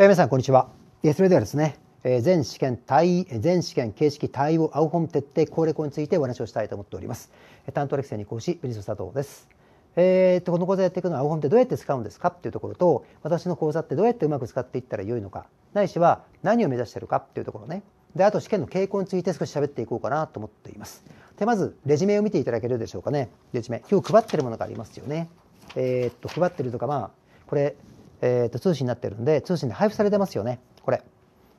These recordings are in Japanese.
えー、皆さんこんにちは、それではですね、えー、全試験対全試験形式対応青本徹底攻略法についてお話をしたいと思っております、え担当歴クに講師ベニス佐藤ですえー、っとこの講座やっていくのは青本ってどうやって使うんですかっていうところと私の講座ってどうやってうまく使っていったらよいのかないしは何を目指してるかっていうところねであと試験の傾向について少し喋っていこうかなと思っていますでまずレジュメを見ていただけるでしょうかねレジュメ今日配ってるものがありますよねえー、っと配ってるとかまあこれえーと、通信になってるんで通信で配布されてますよねこれ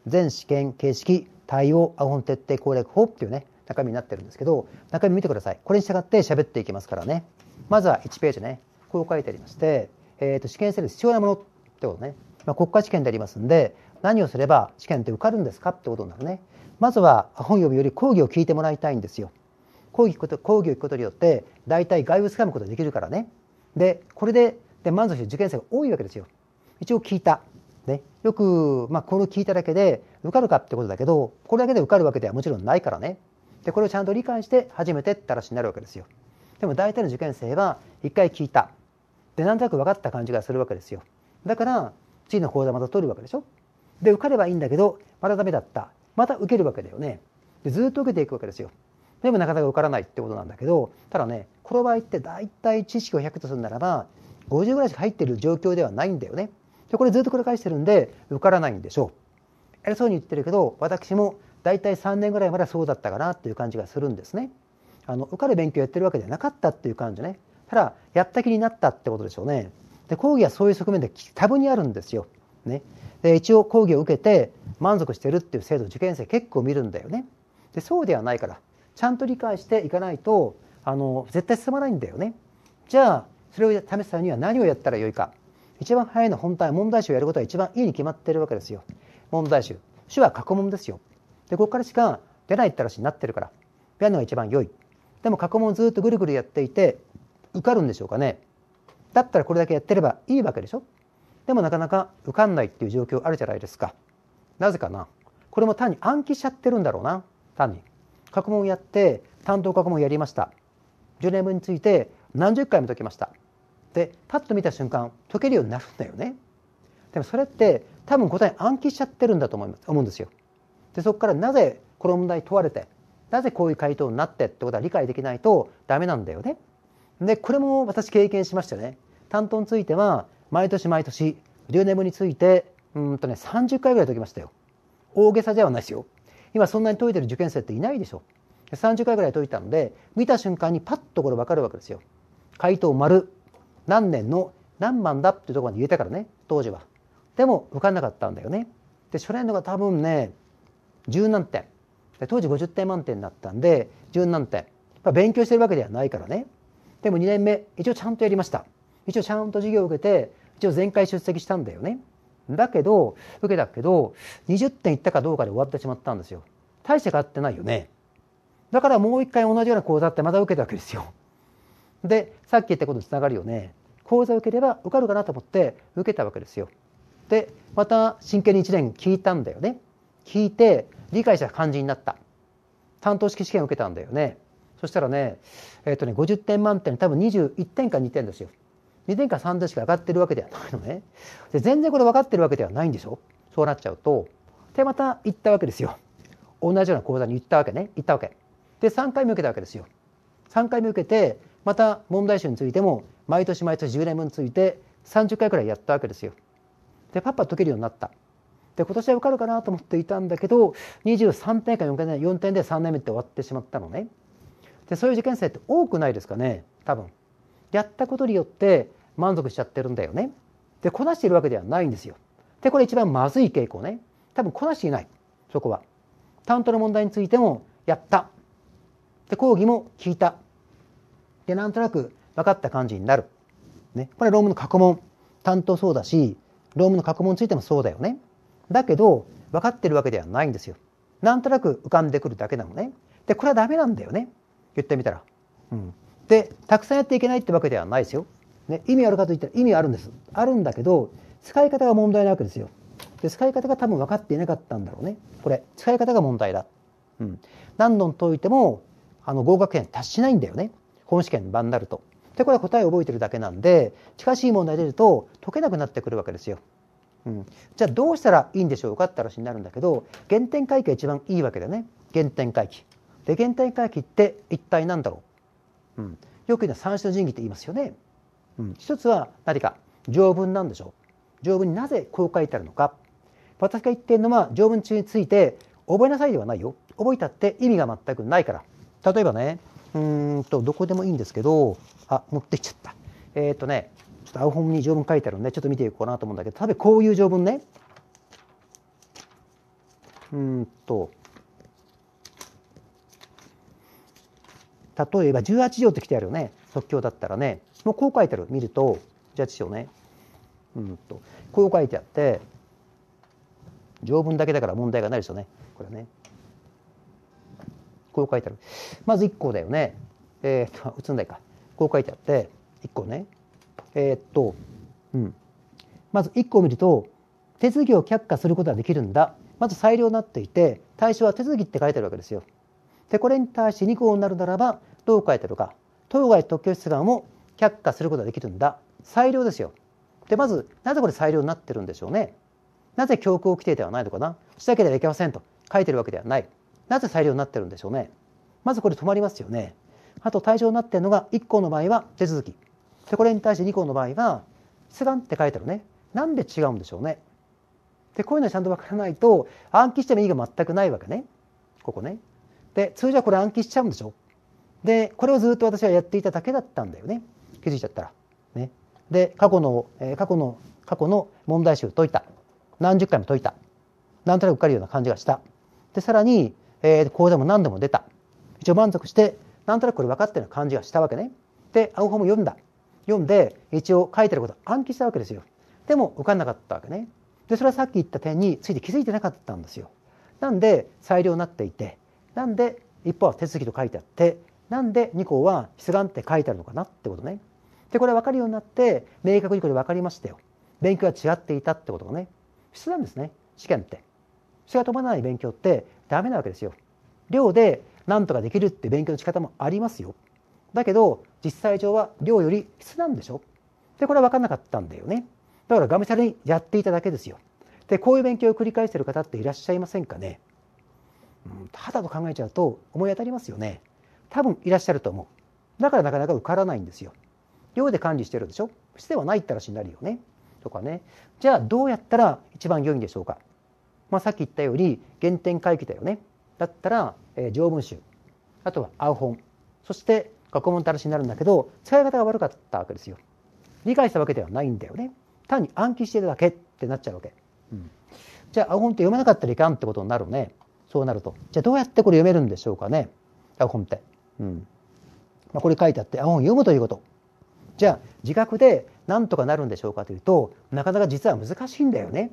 全試験形式対応アホン徹底攻略法っていうね中身になってるんですけど中身見てくださいこれに従って喋っていきますからねまずは1ページねこう書いてありまして、えーと、試験セリ必要なものってことね、まあ、国家試験でありますんで何をすれば試験って受かるんですかってことになるねまずは本呼びより講義を聞いてもらいたいんですよ講義こと講義を聞くことによって大体外部つかむことができるからねでこれでで満足して受験生が多いわけですよ一応聞いた。ね、よく、まあ、これを聞いただけで受かるかってことだけどこれだけで受かるわけではもちろんないからねでこれをちゃんと理解して初めてって話になるわけですよでも大体の受験生は一回聞いたでなんとなく分かった感じがするわけですよだから次の講座また取るわけでしょで受かればいいんだけどまたダメだったまた受けるわけだよねでずっと受けていくわけですよでもなかなか受からないってことなんだけどただねこの場合って大体知識を100とするならば50ぐらいしか入ってる状況ではないんだよねでこれずっと繰り返してるんで受からないんでしょう偉そうに言ってるけど私も大体3年ぐらいまでそうだったかなという感じがするんですねあの受かる勉強やってるわけじゃなかったっていう感じねただやった気になったってことでしょうねで講義はそういう側面で多分にあるんですよ、ね、で一応講義を受けて満足してるっていう生徒受験生結構見るんだよねでそうではないからちゃんと理解していかないとあの絶対進まないんだよねじゃあそれを試すためには何をやったらよいか一番早いのは本体、問題集をやることは一番いいに決まっているわけですよ。問題集。主は過去問ですよ。で、ここからしか出ないって話になってるから、やるのが一番良い。でも過去問をずっとぐるぐるやっていて、受かるんでしょうかね。だったらこれだけやってればいいわけでしょ。でもなかなか受かんないっていう状況あるじゃないですか。なぜかな。これも単に暗記しちゃってるんだろうな。単に。過去問をやって、担当過去問をやりました。10年分について何十回も解きました。でパッと見た瞬間解けるようになるんだよねでもそれって多分答え暗記しちゃってるんだと思います思うんですよでそこからなぜこの問題問われてなぜこういう回答になってってことは理解できないとダメなんだよねでこれも私経験しましたね担当については毎年毎年留年部についてうんとね30回ぐらい解きましたよ大げさではないですよ今そんなに解いてる受験生っていないでしょ30回ぐらい解いたので見た瞬間にパッとこれ分かるわけですよ回答丸何年の何万だっていうところまで言えたからね当時はでも受かんなかったんだよねで初年度が多分ね十何点当時50点満点だったんで十何点、まあ、勉強してるわけではないからねでも2年目一応ちゃんとやりました一応ちゃんと授業を受けて一応全回出席したんだよねだけど受けたけど20点いったかどうかで終わってしまったんですよ大して変わってないよねだからもう一回同じような講座ってまた受けたわけですよでさっき言ったことにつながるよね講座を受ければ受かるかなと思って受けたわけですよ。でまた真剣に1年聞いたんだよね。聞いて理解した感じになった。担当式試験を受けたんだよね。そしたらね、えっ、ー、とね、50点満点、多分21点か2点ですよ。2点か3点しか上がってるわけではないのね。で、全然これ分かってるわけではないんでしょそうなっちゃうと。で、また行ったわけですよ。同じような講座に行ったわけね。行ったわけ。で、3回目受けたわけですよ。3回目受けて、また問題集についても毎年毎年10年分について30回くらいやったわけですよ。でパッパ解けるようになった。で今年は受かるかなと思っていたんだけど23点か4点で ,4 点で3年目って終わってしまったのね。でそういう受験生って多くないですかね多分。やったことによって満足しちゃってるんだよね。でこなしているわけではないんですよ。でこれ一番まずい傾向ね。多分こなしていないそこは。担当の問題についてもやった。で講義も聞いた。でなんとなく分かった感じになる。ね、これロームの過去問担当そうだしロームの過去問についてもそうだよね。だけど分かってるわけではないんですよ。なんとなく浮かんでくるだけなのね。でこれはダメなんだよね言ってみたら。うん、でたくさんやっていけないってわけではないですよ。ね、意味あるかといったら意味あるんです。あるんだけど使い方が問題なわけですよ。で使い方が多分分かっていなかったんだろうね。これ使い方が問題だ。うん、何度解いてもあの合格点達しないんだよね。本試験のになると。で、これは答えを覚えてるだけなんで、近しい問題出ると解けなくなってくるわけですよ。うん、じゃあどうしたらいいんでしょうかって話になるんだけど原点回帰が一番いいわけだよね原点回帰で原点回帰って一体何だろう、うん、よく言うのは三種の神器って言いますよね、うん、一つは何か条文なんでしょう条文になぜこう書いてあるのか私が言ってるのは条文中について覚えなさいではないよ覚えたって意味が全くないから例えばねうんと、どこでもいいんですけど、あ、持ってきちゃった。えっ、ー、とね、ちょっと青本に条文書いてあるんで、ちょっと見ていこうかなと思うんだけど、多分こういう条文ね。うんと、例えば18条って来てあるよね。特許だったらね。もうこう書いてある。見ると、18条ね。うんと、こう書いてあって、条文だけだから問題がないですよね。これね。こう書いてある。まず1個だよね。えー、っと、映んないか。こう書いてあって、1個ね。えー、っと、うん。まず1個を見ると、手続きを却下することができるんだ。まず裁量になっていて、対象は手続きって書いてあるわけですよ。で、これに対して2項になるならば、どう書いてあるか。当該特許出願を却下することができるんだ。裁量ですよ。で、まず、なぜこれ裁量になってるんでしょうね。なぜ強行規定ではないのかな。しなければいけませんと書いてるわけではない。なぜ裁量になってるんでしょうね。まずこれ止まりますよね。あと対象になってるのが1項の場合は手続き。でこれに対して2項の場合は出願って書いてあるね。なんで違うんでしょうね。でこういうのはちゃんとわからないと暗記しても意味が全くないわけね。ここね。で通常はこれ暗記しちゃうんでしょ。でこれをずっと私はやっていただけだったんだよね。気づいちゃったら。ね、で過去の、えー、過去の過去の問題集解いた。何十回も解いた。なんとなく受かるような感じがした。でさらにえー、講座も何度も出た。一応満足して、なんとなくこれ分かってるような感じがしたわけね。で、青本も読んだ。読んで、一応書いてることを暗記したわけですよ。でも受かんなかったわけね。で、それはさっき言った点について気づいてなかったんですよ。なんで裁量になっていて、なんで一方は手続きと書いてあって、なんで2項は出願って書いてあるのかなってことね。で、これ分かるようになって、明確にこれ分かりましたよ。勉強が違っていたってことがね。必須なんですね、試験って。試験が飛ばない勉強ってダメなわけですよ。量でなんとかできるって勉強の仕方もありますよ。だけど実際上は量より質なんでしょでこれは分かんなかったんだよね。だからがむしゃらにやっていただけですよ。でこういう勉強を繰り返してる方っていらっしゃいませんかね。うん、肌と考えちゃうと思い当たりますよね。多分いらっしゃると思う。だからなかなか受からないんですよ。量で管理してるでしょ質ではないって話になるよね。とかね。じゃあどうやったら一番良いんでしょうか。まあ、さっき言ったように原点回帰だよねだったら、えー、条文集あとは青本そして学問たらしになるんだけど使い方が悪かったわけですよ理解したわけではないんだよね単に暗記してるだけってなっちゃうわけ、うん、じゃあ青本って読めなかったらいかんってことになるねそうなるとじゃあどうやってこれ読めるんでしょうかね青本って、うんまあ、これ書いてあって青本読むということじゃあ自覚で何とかなるんでしょうかというとなかなか実は難しいんだよね。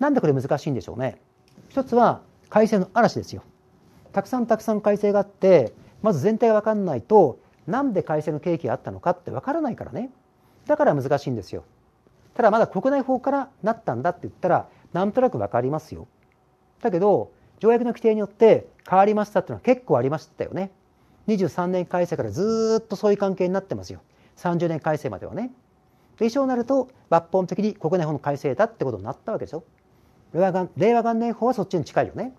なんでこれ難しいんでしょうね。一つは改正の嵐ですよ。たくさんたくさん改正があってまず全体が分かんないとなんで改正の契機があったのかって分からないからねだから難しいんですよただまだ国内法からなったんだって言ったらなんとなく分かりますよだけど条約の規定によって変わりましたっていうのは結構ありましたよね23年改正からずっとそういう関係になってますよ30年改正まではねで以上になると抜本的に国内法の改正だってことになったわけでしょ令和元年法はそっちに近いよね。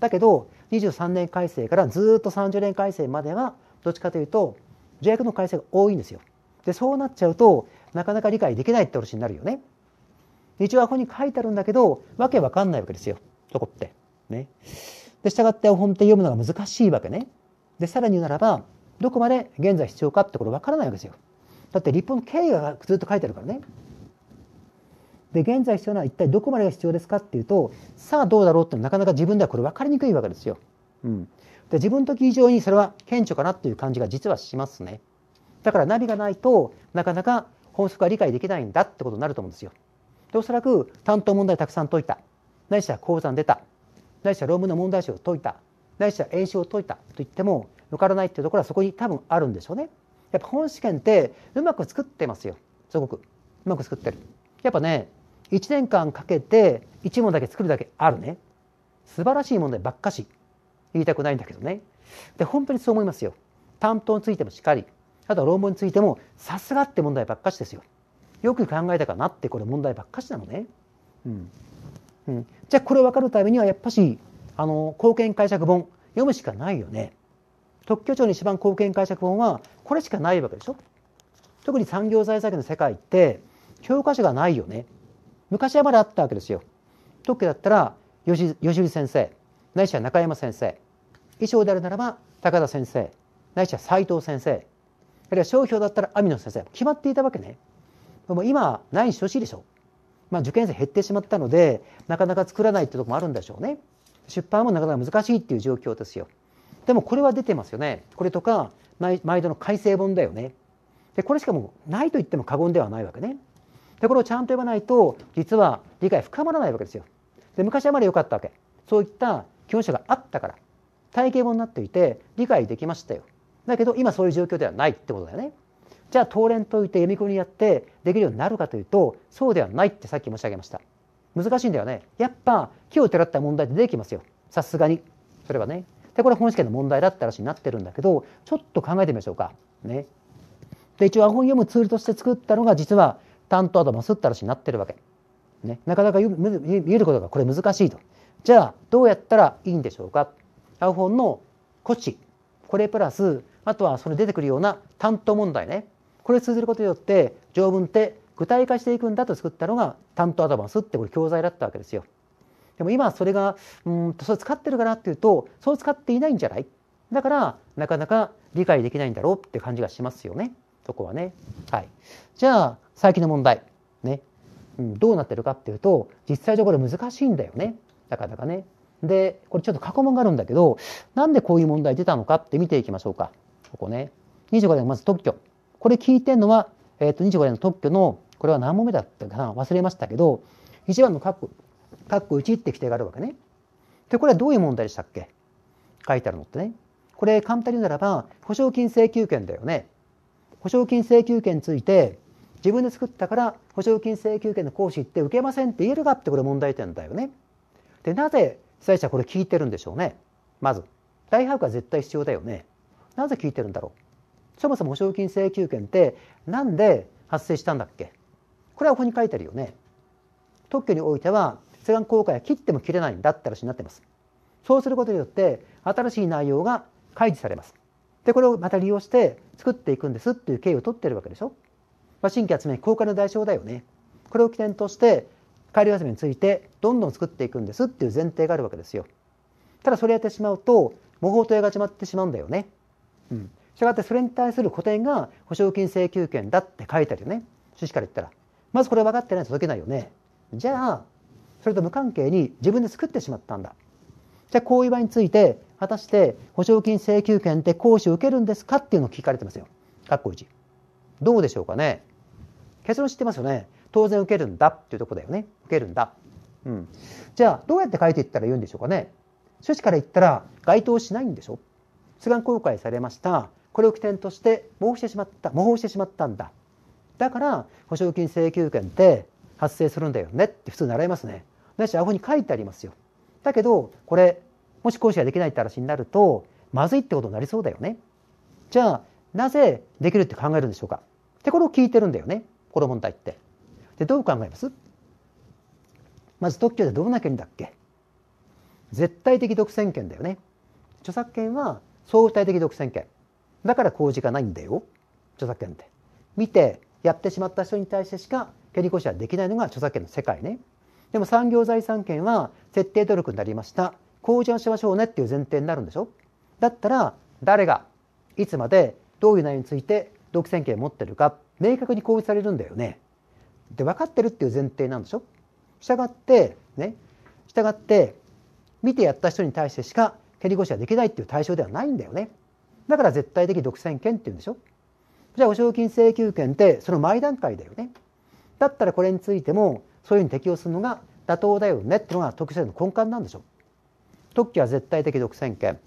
だけど23年改正からずっと30年改正まではどっちかというと条約の改正が多いんですよ。でそうなっちゃうとなかなか理解できないって話になるよね。一応ここに書いてあるんだけどわけわかんないわけですよそこって。ね。で従って本って読むのが難しいわけね。でさらに言うならばどこまで現在必要かってこれわからないわけですよ。だって立法の経緯がずっと書いてあるからね。で、現在必要なのは一体どこまでが必要ですかっていうと、さあどうだろうってなかなか自分ではこれ分かりにくいわけですよ。うん。で、自分の時以上にそれは顕著かなっていう感じが実はしますね。だからナビがないとなかなか本則は理解できないんだってことになると思うんですよ。で、おそらく担当問題たくさん解いた。ないしは鉱山出た。ないしは論文の問題集を解いた。ないしは演習を解いたと言っても受からないっていうところはそこに多分あるんでしょうね。やっぱ本試験ってうまく作ってますよ。すごく。うまく作ってる。やっぱね、1年間かけて1問だけ作るだけあるね素晴らしい問題ばっかし言いたくないんだけどねで本当にそう思いますよ担当についてもしっかりあとは論文についてもさすがって問題ばっかしですよよく考えたかなってこれ問題ばっかしなのね、うんうん、じゃあこれ分かるためにはやっぱしあの貢献解釈本読むしかないよね特許庁に一番貢献解釈本はこれしかないわけでしょ特に産業財政の世界って教科書がないよね昔はまだあったわけですよ。特許だったら吉吉先生ないしは中山先生衣装であるならば高田先生ないしは斎藤先生あるいは商標だったら網野先生決まっていたわけね。でも今ないに等しいでしょ。まあ、受験生減ってしまったのでなかなか作らないってとこもあるんでしょうね。出版もなかなか難しいっていう状況ですよ。でもこれは出てますよね。これとか毎度の改正本だよね。でこれしかもないと言っても過言ではないわけね。でこれをちゃんと言わないと実は理解深まらないわけですよ。で昔はまだ良かったわけそういった基本があったから体系本になっていて理解できましたよだけど今そういう状況ではないってことだよねじゃあ東連といて読み込みやってできるようになるかというとそうではないってさっき申し上げました難しいんだよねやっぱ木をてらった問題って出てきますよさすがにそれはねでこれ本試験の問題だったらしいなってるんだけどちょっと考えてみましょうかねで一応アホン読むツールとして作ったのが実は担当頭スって話になってるわけ、ね、なかなか見えることがこれ難しいとじゃあどうやったらいいんでしょうかアウフォンのコチこれプラスあとはそれ出てくるような担当問題ねこれを通ずることによって条文って具体化していくんだと作ったのが担当アドバンスってこれ教材だったわけですよ。でも今それがうんとそれ使ってるかなっていうとそう使っていないんじゃないだからなかなか理解できないんだろうって感じがしますよね。そこはね。はい。じゃあ、最近の問題。ね。うん、どうなってるかっていうと、実際上これ難しいんだよね。なかなかね。で、これちょっと過去問があるんだけど、なんでこういう問題出たのかって見ていきましょうか。ここね。25年のまず特許。これ聞いてんのは、えっ、ー、と、25年の特許の、これは何問目だったかな忘れましたけど、1番のカッコ、カッコ1って規定があるわけね。で、これはどういう問題でしたっけ書いてあるのってね。これ簡単に言うならば、保証金請求権だよね。保証金請求権について自分で作ったから保証金請求権の行使って受けませんって言えるかってこれ問題点だよね。でなぜ被災者これ聞いてるんでしょうね。まず大把握は絶対必要だよね。なぜ聞いてるんだろう。そもそも保証金請求権って何で発生したんだっけこれはここに書いてあるよね。特許においては接岸効果や切っても切れないんだって話になってます。そうすることによって新しい内容が開示されます。でこれをまた利用して作っていくんですっていう経緯を取ってるわけでしょ、まあ、新規集め公開の代償だよねこれを起点として改良集めについてどんどん作っていくんですっていう前提があるわけですよただそれやってしまうと模倣と映が始まってしまうんだよねうんしたがってそれに対する固定が保証金請求権だって書いてあるよね趣旨から言ったらまずこれ分かってないと解けないよねじゃあそれと無関係に自分で作ってしまったんだじゃあこういう場合について果たして保証金請求権って行使を受けるんですかっていうのを聞かれてますよ。かっこ1。どうでしょうかね。結論知ってますよね。当然受けるんだっていうとこだよね。受けるんだ。うん。じゃあ、どうやって書いていったら言うんでしょうかね。趣旨から言ったら該当しないんでしょ。出願公開されました。これを起点として模倣してしまった。模倣してしまったんだ。だから、保証金請求権って発生するんだよねって普通習いますね。なし、アホに書いてありますよ。だけど、これ、もし行使ができないって話になるとまずいってことになりそうだよね。じゃあなぜできるって考えるんでしょうかってこれを聞いてるんだよねこの問題って。でどう考えますまず特許でどんな権利だっけ絶対的独占権だよね。著作権は相対的独占権。だから工事がないんだよ。著作権って。見てやってしまった人に対してしか権利行使はできないのが著作権の世界ね。でも産業財産権は設定努力になりました。向上しましょうねっていう前提になるんでしょだったら誰がいつまでどういう内容について独占権を持ってるか明確に公示されるんだよね。で分かってるっていう前提なんでしょ従ってね従って見てやった人に対してしか蹴り越しはできないっていう対象ではないんだよね。だから絶対的独占権っていうんでしょじゃあ保証金請求権ってその前段階だよね。だったらこれについてもそういうふうに適用するのが妥当だよねっていうのが特殊制の根幹なんでしょ特許は絶対的独占権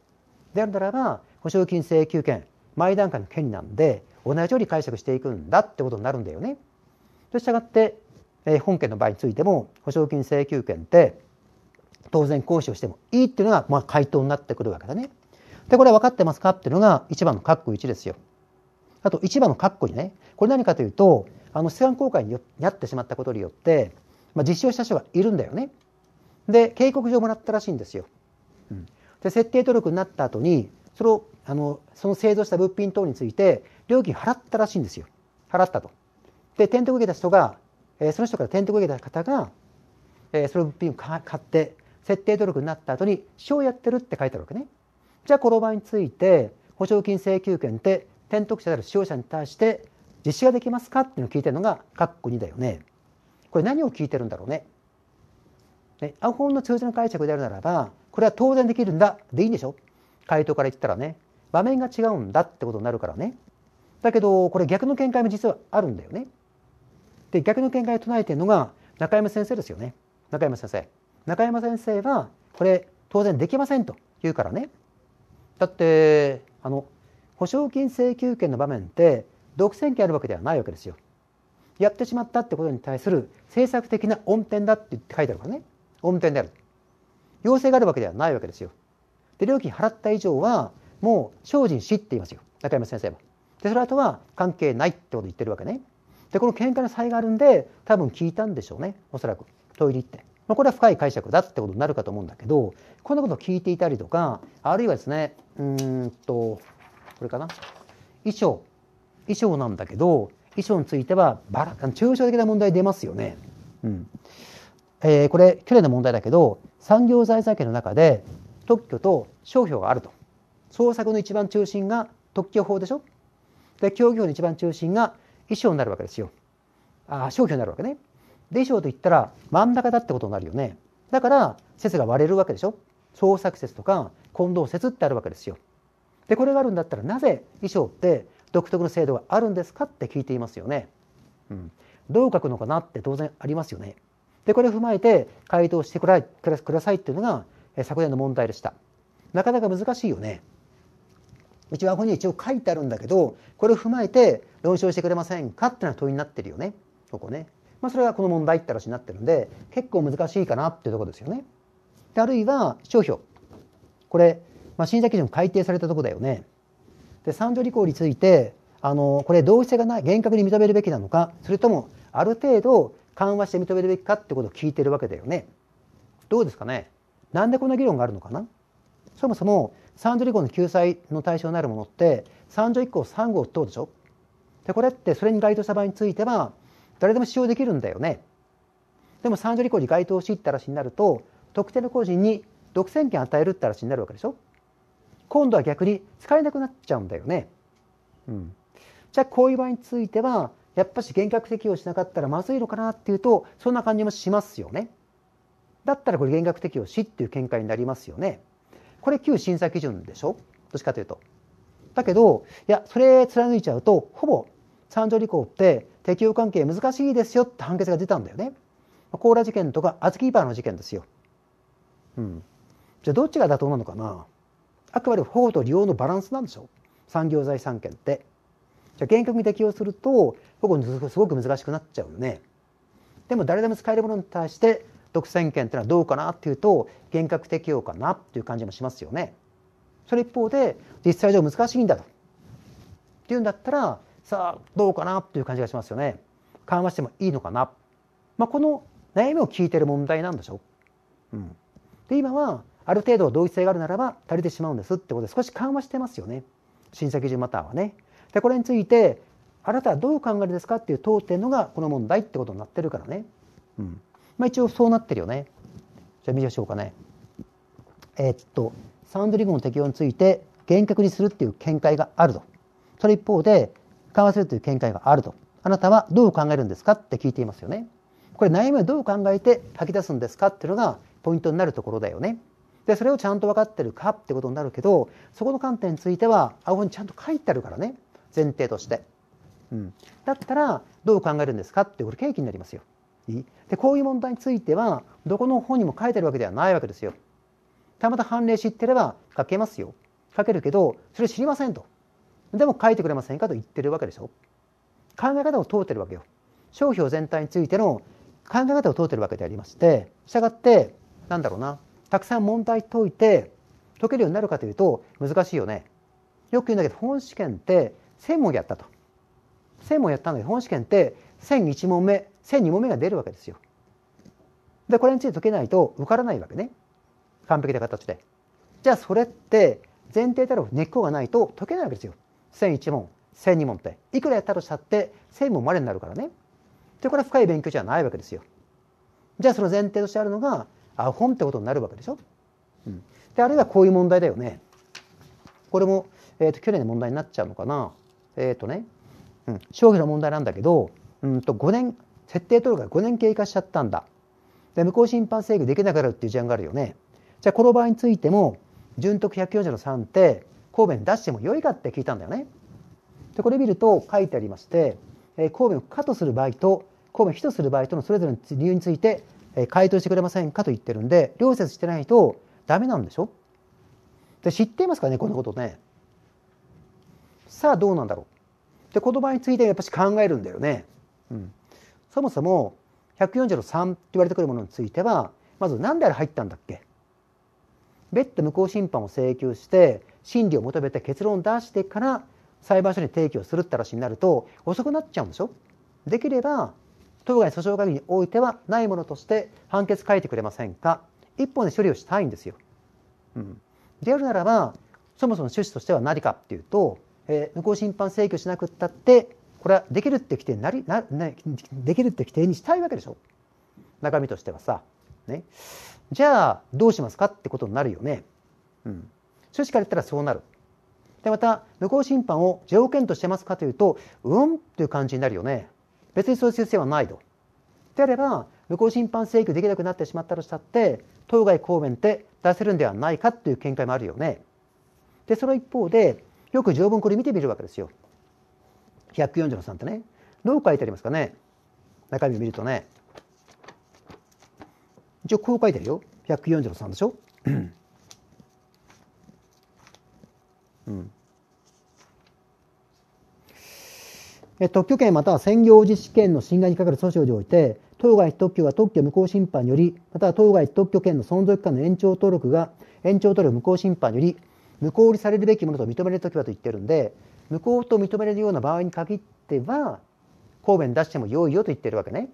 であるならば保証金請求権毎段階の権利なんで同じように解釈していくんだってことになるんだよね。としたがって、本件の場合についても保証金請求権って当然行使をしてもいいっていうのが、まあ、回答になってくるわけだね。でこれは分かってますかっていうのが1番の括弧1ですよ。あと1番の括弧にねこれ何かというとあの資産公開にやってしまったことによって、まあ、実証した人がいるんだよね。で警告状もらったらしいんですよ。うん、で設定登録になった後にそれをあのその製造した物品等について料金払ったらしいんですよ払ったと。で転職受けた人が、えー、その人から転職受けた方が、えー、その物品を買って設定登録になった後に使用やってるって書いてあるわけね。じゃあこの場合について保証金請求権って転得者である使用者に対して実施ができますかっていうのを聞いてるのが括弧2だよね。これ何を聞いてるんだろうね。ねアホンの通常の解釈であるならばこれは当然できるんだでいいんでしょ回答から言ったらね場面が違うんだってことになるからねだけどこれ逆の見解も実はあるんだよねで逆の見解を唱えてるのが中山先生ですよね中山先生中山先生はこれ当然できませんと言うからねだってあの保証金請求権の場面って独占権あるわけではないわけですよやってしまったってことに対する政策的な恩典だって書いてあるからね恩典である要請があるわけではないわけですよ。で、料金払った以上は、もう精進しって言いますよ。中山先生は。で、それあとは関係ないってこと言ってるわけね。で、この喧嘩の差異があるんで、多分聞いたんでしょうね。おそらく。トイレって。まあ、これは深い解釈だってことになるかと思うんだけど、こんなことを聞いていたりとか、あるいはですね、うんと、これかな。衣装。衣装なんだけど、衣装については、ばら、抽象的な問題出ますよね。うん。えー、これ去年の問題だけど産業財産権の中で特許と商標があると創作の一番中心が特許法でしょで協業法の一番中心が衣装になるわけですよあ商標になるわけねで衣装といったら真ん中だってことになるよねだから説が割れるわけでしょ創作説とか混同説ってあるわけですよでこれがあるんだったらなぜ衣装って独特の制度があるんですかって聞いていますよね、うん、どう書くのかなって当然ありますよねで、これを踏まえて回答してくださいっていうのが、え昨年の問題でした。なかなか難しいよね。うちはここに一応書いてあるんだけど、これを踏まえて論証してくれませんかっていうのは問いになってるよね。ここね。まあ、それがこの問題って話になってるんで、結構難しいかなっていうところですよね。であるいは、商標。これ、まあ、審査基準改定されたとこだよね。で、三条履行について、あの、これ同一性がない、厳格に認めるべきなのか、それとも、ある程度、緩和して認めるべきかってことを聞いてるわけだよね。どうですかねなんでこんな議論があるのかなそもそも3条以降の救済の対象になるものって3条1項3号等でしょでこれってそれに該当した場合については誰でも使用できるんだよね。でも3条以降に該当しって話になると特定の個人に独占権与えるって話になるわけでしょ今度は逆に使えなくなっちゃうんだよね。うん、じゃあこういう場合についてはやっぱし幻覚適用しなかったらまずいのかなっていうとそんな感じもしますよね。だったらこれ幻覚適用しっていう見解になりますよね。これ旧審査基準でしょどっちかというと。だけどいやそれ貫いちゃうとほぼ三条理工って適用関係難しいですよって判決が出たんだよね。コーラ事件とかアズキーパーの事件ですよ。うん。じゃあどっちが妥当なのかなあくまで保護と利用のバランスなんでしょ産業財産権って。じゃあ原曲に適用すると僕すごく難しくなっちゃうよね。でも誰でも使えるものに対して独占権ってのはどうかなっていうと厳格適用かなっていう感じもしますよね。それ一方で実際上難しいんだと。っていうんだったらさあどうかなっていう感じがしますよね。緩和してもいいのかな。まあ、この悩みを聞いてる問題なんでしょう。うん、で今はある程度同一性があるならば足りてしまうんですってことで少し緩和してますよね。審査基準マターはね。でこれについてあなたはどう考えるですかっていう問うてるのがこの問題ってことになってるからね、うんまあ、一応そうなってるよねじゃあ見ましょうかねえー、っとサウンドリグの適用について厳格にするっていう見解があるとそれ一方で緩和するという見解があるとあなたはどう考えるんですかって聞いていますよねこれ悩みをどう考えて吐き出すんですかっていうのがポイントになるところだよねでそれをちゃんと分かってるかってことになるけどそこの観点についてはあこにちゃんと書いてあるからね前提として。うん、だったらどう考えるんですかってこれ契機になりますよ。いいでこういう問題についてはどこの本にも書いてるわけではないわけですよ。たまた判例知ってれば書けますよ。書けるけどそれ知りませんと。でも書いてくれませんかと言ってるわけでしょ。考え方を問うてるわけよ。商標全体についての考え方を問うてるわけでありましてしたがってなんだろうなたくさん問題解いて解けるようになるかというと難しいよね。よく言うんだけど本試験って1000問やったと1000問やったので本試験って1001問目1002問目が出るわけですよでこれについて解けないと受からないわけね完璧な形でじゃあそれって前提ある根っこがないと解けないわけですよ1001問1002問っていくらやったとしたって1000問までになるからねでこれは深い勉強じゃないわけですよじゃあその前提としてあるのがあ本ってことになるわけでしょ、うん、であるいはこういう問題だよねこれも、えーと去年の問題になっちゃうのかなえっ、ー、とね、うん、消費の問題なんだけど、うんと5年、設定登録が5年経過しちゃったんだ。で、無効審判請求できなくなるっていう事案があるよね。じゃあ、この場合についても、準徳140の3って、神戸に出しても良いかって聞いたんだよね。で、これ見ると書いてありまして、えー、神戸を可とする場合と、神戸を非とする場合とのそれぞれの理由について、えー、回答してくれませんかと言ってるんで、両説してないとダメなんでしょで、知っていますかね、こんなことね。さあどうなんだろうって言葉についてやっぱし考えるんだよね。うん、そもそも140の3って言われてくるものについてはまず何であれ入ったんだっけ別途無効審判を請求して審理を求めて結論を出してから裁判所に提起をするって話になると遅くなっちゃうんでしょできれば当該訴訟限りにおいてはないものとして判決書いてくれませんか一方で処理をしたいんですよ。うん、であるならばそもそも趣旨としては何かっていうとえー、無効審判請求しなくったってこれはできるって規定になりな、ね、できるって規定にしたいわけでしょ中身としてはさ、ね、じゃあどうしますかってことになるよね。うん、趣旨から言ったらそうなる。でまた無効審判を条件としてますかというとうんっていう感じになるよね。別にそういう先生はないと。であれば無効審判請求できなくなってしまったとしたって当該公弁って出せるんではないかっていう見解もあるよね。でその一方でよく条文これ見てみるわけですよ。140の3ってね。どう書いてありますかね中身を見るとね。一応こう書いてあるよ。140の3でしょうん。特許権または専業自治権の侵害にかかる訴訟において、当該特許は特許無効審判により、または当該特許権の存続期間の延長登録が、延長登録無効審判により、無効にされるべきものと認めるときはと言ってるんで無効と認めれるような場合に限っては答弁出してもよいよと言ってるわけね。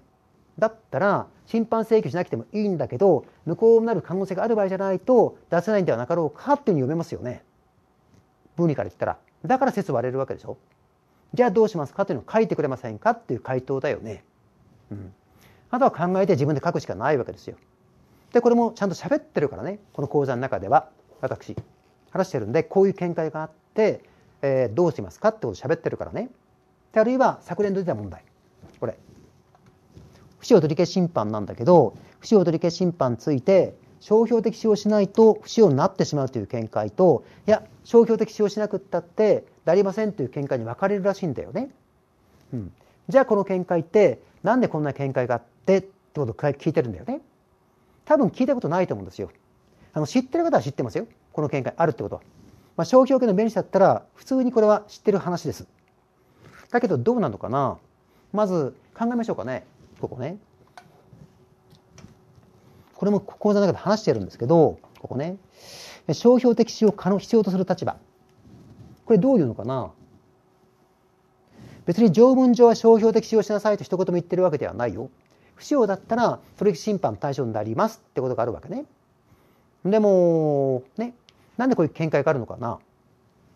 だったら審判請求しなくてもいいんだけど無効になる可能性がある場合じゃないと出せないんではなかろうかっていうふうに読めますよね文理から言ったらだから説割れるわけでしょじゃあどうしますかというのを書いてくれませんかっていう回答だよね、うん、あとは考えて自分で書くしかないわけですよでこれもちゃんと喋ってるからねこの講座の中では私。話してるんで、こういう見解があって、えー、どうしますかってことを喋ってるからね。であるいは昨年度出た問題。これ。不使用取消審判なんだけど、不使用取り消し審判について、商標的使用しないと不使用になってしまうという見解と、いや、商標的使用しなくったってなりませんという見解に分かれるらしいんだよね。うん。じゃあこの見解って、なんでこんな見解があってってことを聞いてるんだよね。多分聞いたことないと思うんですよ。あの、知ってる方は知ってますよ。この見解あるってことは、まあ、消費保険の弁理士だったら普通にこれは知ってる話ですだけどどうなのかなまず考えましょうかねここねこれも講座の中で話してるんですけどここね商標的使用可能必要とする立場これどういうのかな別に条文上は商標的使用しなさいと一言も言ってるわけではないよ不使用だったら取引審判対象になりますってことがあるわけねでもねなんでこういう見解があるのかな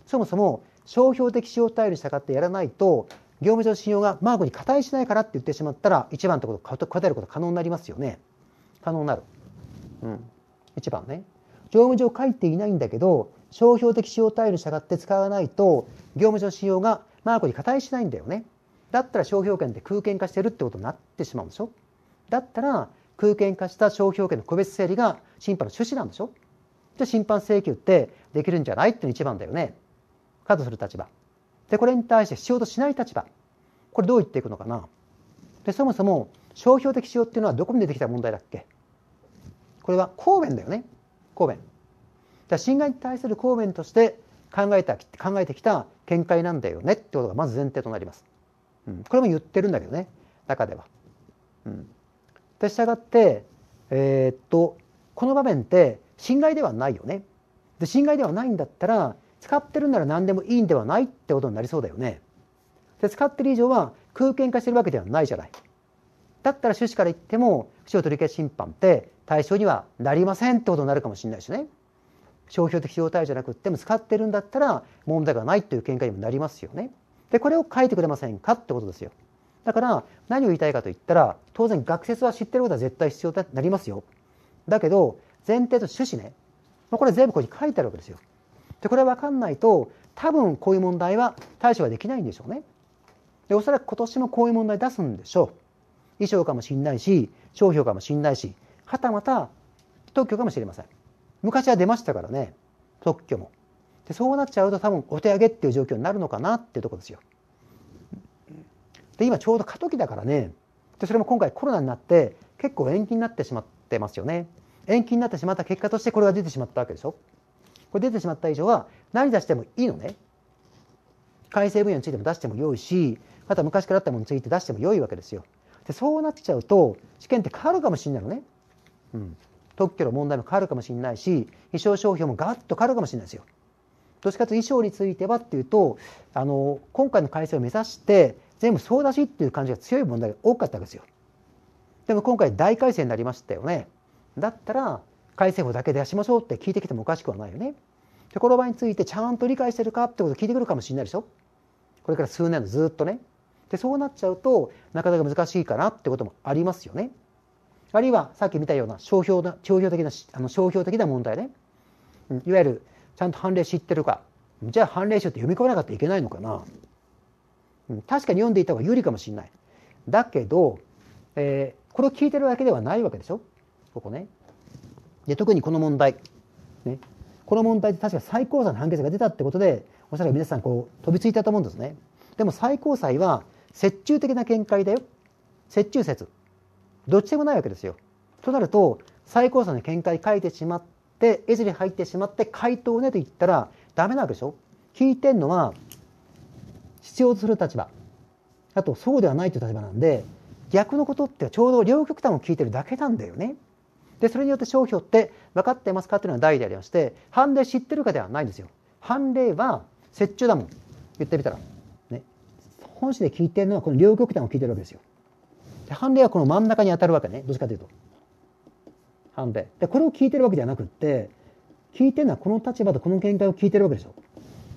そもそも商標的使用対応に従ってやらないと業務上信用がマークに加担しないからって言ってしまったら1番ってこと答えること可能になりますよね可能になる、うん、1番ね業務上書いていないんだけど商標的使用対応に従って使わないと業務上信用がマークに加担しないんだよねだったら商標権って空権化してるってことになってしまうんでしょだったら空権化した商標権の個別整理が審判の趣旨なんでしょじゃ審判請求ってできるんじゃないっていうのが一番だよね。かとする立場。で、これに対してしようとしない立場。これどう言っていくのかな。で、そもそも商標的使用っていうのはどこに出てきた問題だっけこれは公弁だよね。公弁。じゃ侵害に対する公弁として考えた考えてきた見解なんだよねってことがまず前提となります。うん、これも言ってるんだけどね中では。うん、でしたがって、えー、っとこの場面って侵害ではないよね。で侵害ではないんだったら使ってるなら何でもいいんではないってことになりそうだよね。で使ってる以上は空権化してるわけではないじゃない。だったら趣旨から言っても不使用取消審判って対象にはなりませんってことになるかもしれないしね。商標的用対じゃなくても使ってるんだったら問題がないという見解にもなりますよね。でこれを書いてくれませんかってことですよ。だから何を言いたいかといったら当然学説は知ってることは絶対必要になりますよ。だけど前提と趣旨ね、まこれ全部ここに書いてあるわけですよ。でこれ分かんないと多分こういう問題は対処はできないんでしょうね。でおそらく今年もこういう問題出すんでしょう。衣装かもしんないし商標かもしんないしはたまた特許かもしれません。昔は出ましたからね特許も。でそうなっちゃうと多分お手上げっていう状況になるのかなっていうとこですよ。で今ちょうど過渡期だからねでそれも今回コロナになって結構延期になってしまってますよね。延期になってしまった結果としてこれが出てしまったわけでしょこれ出てしまった以上は何出してもいいのね改正分野についても出しても良いしまた昔からあったものについて出しても良いわけですよでそうなっちゃうと試験って変わるかもしれないのね、うん、特許の問題も変わるかもしれないし衣装商標もガッと変わるかもしれないですよどしかつ衣装についてはっていうとあの今回の改正を目指して全部総出しっていう感じが強い問題が多かったわけですよでも今回大改正になりましたよねだったら改正法だけ出しましょうって聞いてきてもおかしくはないよね。でこの場合についてちゃんと理解してるかってことを聞いてくるかもしれないでしょこれから数年ずっとね。でそうなっちゃうとなかなか難しいかなってこともありますよね。あるいはさっき見たような商標な商標的なあの商標的な問題ね、うん。いわゆるちゃんと判例知ってるかじゃあ判例書って読み込まなかったらいけないのかな、うん、確かに読んでいた方が有利かもしれない。だけど、えー、これを聞いてるわけではないわけでしょここね。で、特にこの問題。ね。この問題で確か最高裁の判決が出たってことで、おそらく皆さんこう飛びついたと思うんですね。でも最高裁は、折衷的な見解だよ。折衷説。どっちでもないわけですよ。となると、最高裁の見解書いてしまって、絵図に入ってしまって、回答ねと言ったら、ダメなわけでしょ聞いてんのは、必要とする立場。あと、そうではないという立場なんで、逆のことってちょうど両極端を聞いてるだけなんだよね。でそれによって商標って分かってますかというのが第一でありまして判例知ってるかではないんですよ判例は折衷だもん言ってみたら、ね、本誌で聞いてるのはこの両極端を聞いてるわけですよで判例はこの真ん中に当たるわけねどっちかというと判例でこれを聞いてるわけではなくって聞いてるのはこの立場とこの見解を聞いてるわけでしょ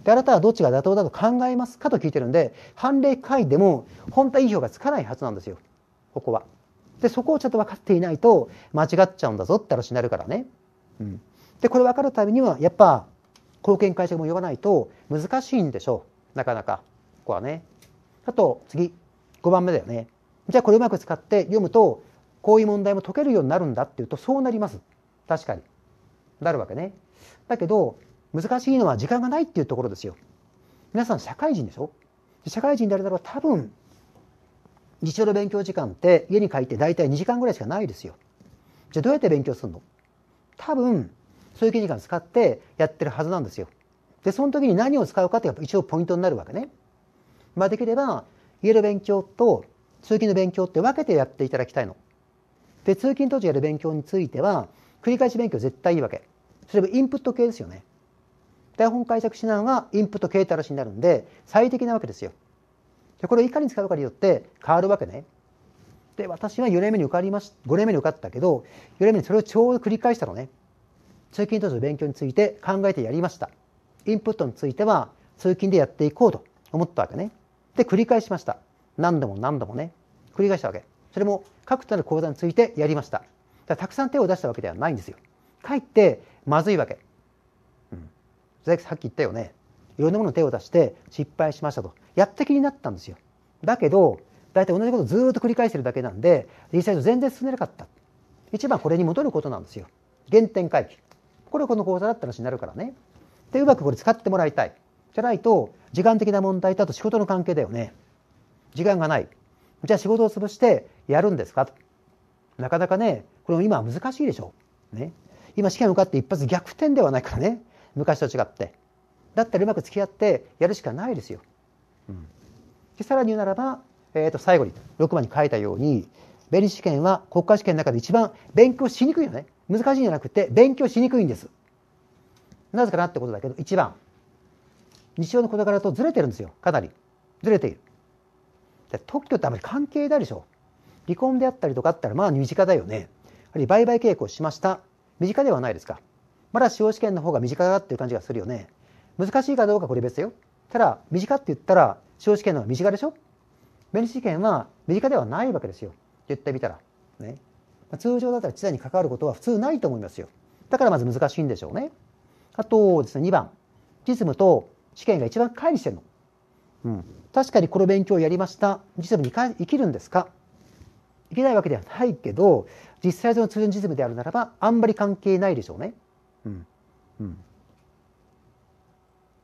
であなたはどっちが妥当だと考えますかと聞いてるんで判例会でも本体い表がつかないはずなんですよここは。で、そこをちょっと分かっていないと、間違っちゃうんだぞって話になるからね。うん。で、これ分かるためには、やっぱ、貢献解釈も呼ばないと難しいんでしょう。なかなか。ここはね。あと、次。5番目だよね。じゃあこれうまく使って読むと、こういう問題も解けるようになるんだっていうと、そうなります。確かに。なるわけね。だけど、難しいのは時間がないっていうところですよ。皆さん社会人でしょ社会人であれだろう多分日常の勉強時間って家に帰って大体2時間ぐらいしかないですよ。じゃあどうやって勉強するの多分そういう時間使ってやってるはずなんですよ。でその時に何を使うかってやっぱ一応ポイントになるわけね。まあ、できれば家の勉強と通勤の勉強って分けてやっていただきたいの。で通勤途中やる勉強については繰り返し勉強絶対いいわけ。それもインプット系ですよね。台本解釈指南はインプット系たらしになるんで最適なわけですよ。でこれをいかに使うかによって変わるわけね。で私は4年目に受かりまし5年目に受かったけど4年目にそれをちょうど繰り返したのね。通勤当時の勉強について考えてやりました。インプットについては通勤でやっていこうと思ったわけね。で繰り返しました。何度も何度もね繰り返したわけ。それも各となる講座についてやりました。だたくさん手を出したわけではないんですよ。かえってまずいわけ。うん、さっき言ったよね。いろんなものを手を出して失敗しましたと。やった気になったんですよ。だけど、大体同じことをずっと繰り返してるだけなんで、実際と全然進めなかった。一番これに戻ることなんですよ。原点回帰。これこの講座だったしになるからね。で、うまくこれ使ってもらいたい。じゃないと、時間的な問題とあと仕事の関係だよね。時間がない。じゃあ仕事を潰してやるんですかと。なかなかね、これも今は難しいでしょう。ね。今試験受かって一発逆転ではないからね。昔と違って。だったらうまく付き合ってやるしかないですよ。でさらに言うならば、えー、と最後に6番に書いたように弁理士試験は国家試験の中で一番勉強しにくいよね難しいんじゃなくて勉強しにくいんですなぜかなってことだけど一番日常の事柄とずれてるんですよかなりずれている特許ってあまり関係ないでしょ離婚であったりとかあったらまあ身近だよねやはり売買傾向しました身近ではないですかまだ司法試験の方が身近だっていう感じがするよね難しいかどうかこれ別だよただ、身近って言ったら、司法試験の身近でしょ弁理士試験は身近ではないわけですよ。言ってみたら。ね。通常だったら知財に関わることは普通ないと思いますよ。だからまず難しいんでしょうね。あとですね、2番。実務と試験が一番乖離してるの。うん。確かにこの勉強をやりました。実務に生きるんですか生きないわけではないけど、実際その通常の実務であるならば、あんまり関係ないでしょうね。うん。うん。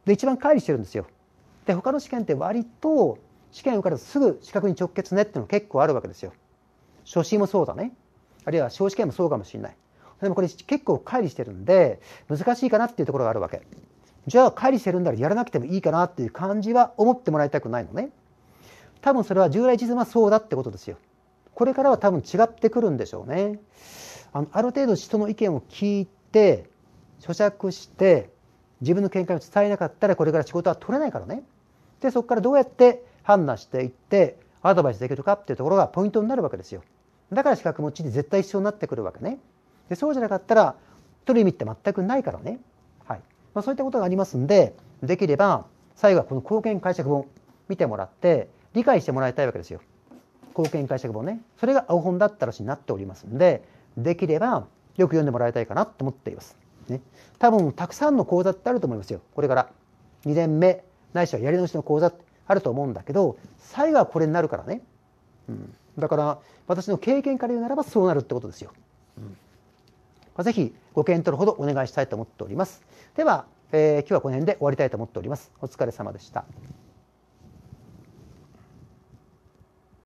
で、一番乖離してるんですよ。で他の試験って割と試験受かるとすぐ資格に直結ねっていうの結構あるわけですよ。初心もそうだね。あるいは小試験もそうかもしれない。でもこれ結構乖離してるんで難しいかなっていうところがあるわけ。じゃあ乖離してるんだらやらなくてもいいかなっていう感じは思ってもらいたくないのね。多分それは従来地図はそうだってことですよ。これからは多分違ってくるんでしょうね。あのある程度人の意見を聞いて、咀嚼して、自分の見解を伝えなかったらこれから仕事は取れないからね。でそこからどうやって判断していってアドバイスできるかっていうところがポイントになるわけですよだから資格持ちに絶対必要になってくるわけねでそうじゃなかったら取る意味って全くないからね、はいまあ、そういったことがありますんでできれば最後はこの貢献解釈本見てもらって理解してもらいたいわけですよ貢献解釈本ねそれが青本だったらしになっておりますんでできればよく読んでもらいたいかなと思っています、ね、多分たくさんの講座ってあると思いますよこれから2年目ないしはやり直しの講座ってあると思うんだけど最後はこれになるからね、うん、だから私の経験から言うならばそうなるってことですよ。うんぜひご検討のほどお願いしたいと思っております。では、えー、今日はこの辺で終わりたいと思っております。お疲れ様でした。